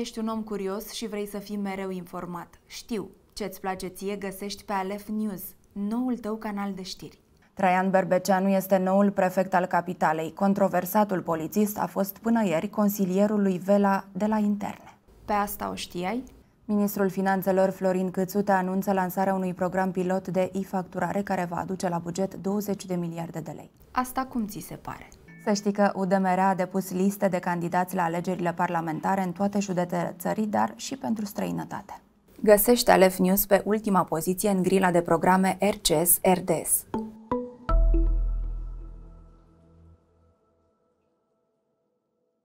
Ești un om curios și vrei să fii mereu informat. Știu, ce-ți place ție găsești pe Alef News, noul tău canal de știri. Traian Berbeceanu este noul prefect al capitalei. Controversatul polițist a fost până ieri consilierul lui Vela de la interne. Pe asta o știai? Ministrul Finanțelor Florin Câțute anunță lansarea unui program pilot de e-facturare care va aduce la buget 20 de miliarde de lei. Asta cum ți se pare? Să știi că UDMR a depus liste de candidați la alegerile parlamentare în toate județele țării, dar și pentru străinătate. Găsește Alef News pe ultima poziție în grila de programe RCS-RDS.